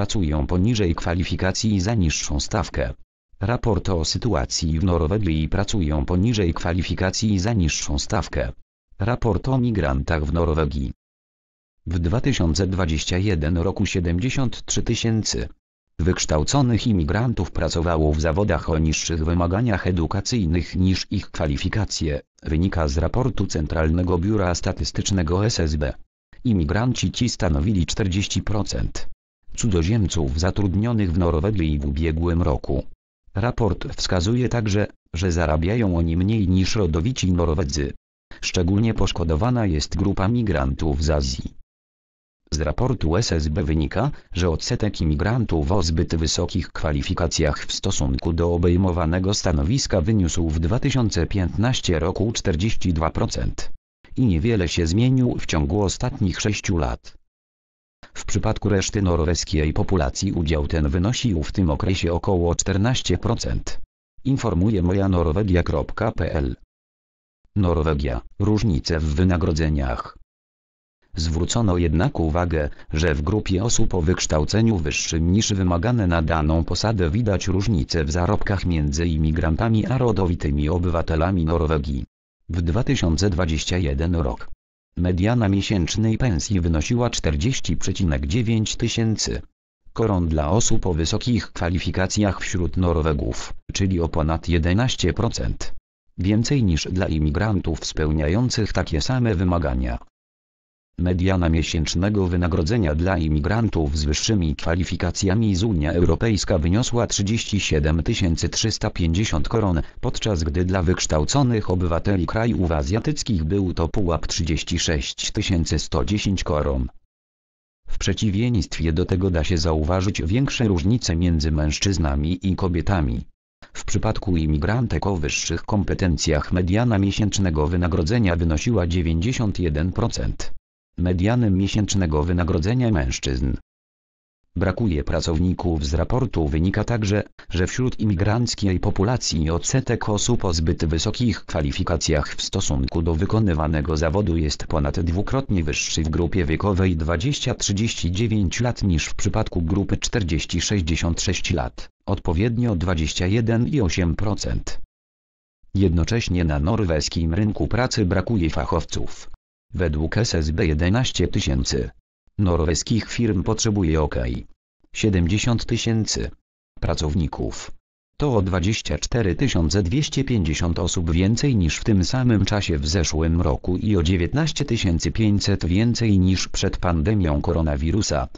pracują poniżej kwalifikacji za niższą stawkę. Raport o sytuacji w Norwegii pracują poniżej kwalifikacji za niższą stawkę. Raport o migrantach w Norwegii. W 2021 roku 73 tysięcy wykształconych imigrantów pracowało w zawodach o niższych wymaganiach edukacyjnych niż ich kwalifikacje, wynika z raportu Centralnego Biura Statystycznego SSB. Imigranci ci stanowili 40% cudzoziemców zatrudnionych w Norwegii w ubiegłym roku. Raport wskazuje także, że zarabiają oni mniej niż rodowici Norwedzy. Szczególnie poszkodowana jest grupa migrantów z Azji. Z raportu SSB wynika, że odsetek imigrantów o zbyt wysokich kwalifikacjach w stosunku do obejmowanego stanowiska wyniósł w 2015 roku 42% i niewiele się zmienił w ciągu ostatnich 6 lat. W przypadku reszty norweskiej populacji udział ten wynosił w tym okresie około 14%. Informuje moja norwegia.pl Norwegia – różnice w wynagrodzeniach. Zwrócono jednak uwagę, że w grupie osób o wykształceniu wyższym niż wymagane na daną posadę widać różnice w zarobkach między imigrantami a rodowitymi obywatelami Norwegii. W 2021 rok Mediana miesięcznej pensji wynosiła 40,9 tysięcy koron dla osób o wysokich kwalifikacjach wśród Norwegów, czyli o ponad 11%. Więcej niż dla imigrantów spełniających takie same wymagania. Mediana miesięcznego wynagrodzenia dla imigrantów z wyższymi kwalifikacjami z Unii Europejska wyniosła 37 350 koron, podczas gdy dla wykształconych obywateli krajów azjatyckich był to pułap 36 110 koron. W przeciwieństwie do tego da się zauważyć większe różnice między mężczyznami i kobietami. W przypadku imigrantek o wyższych kompetencjach mediana miesięcznego wynagrodzenia wynosiła 91% mediany miesięcznego wynagrodzenia mężczyzn. Brakuje pracowników z raportu wynika także, że wśród imigranckiej populacji odsetek osób o zbyt wysokich kwalifikacjach w stosunku do wykonywanego zawodu jest ponad dwukrotnie wyższy w grupie wiekowej 20-39 lat niż w przypadku grupy 40-66 lat, odpowiednio 21,8%. Jednocześnie na norweskim rynku pracy brakuje fachowców, Według SSB 11 tysięcy. Norweskich firm potrzebuje ok. 70 tysięcy pracowników. To o 24 250 osób więcej niż w tym samym czasie w zeszłym roku i o 19 500 więcej niż przed pandemią koronawirusa.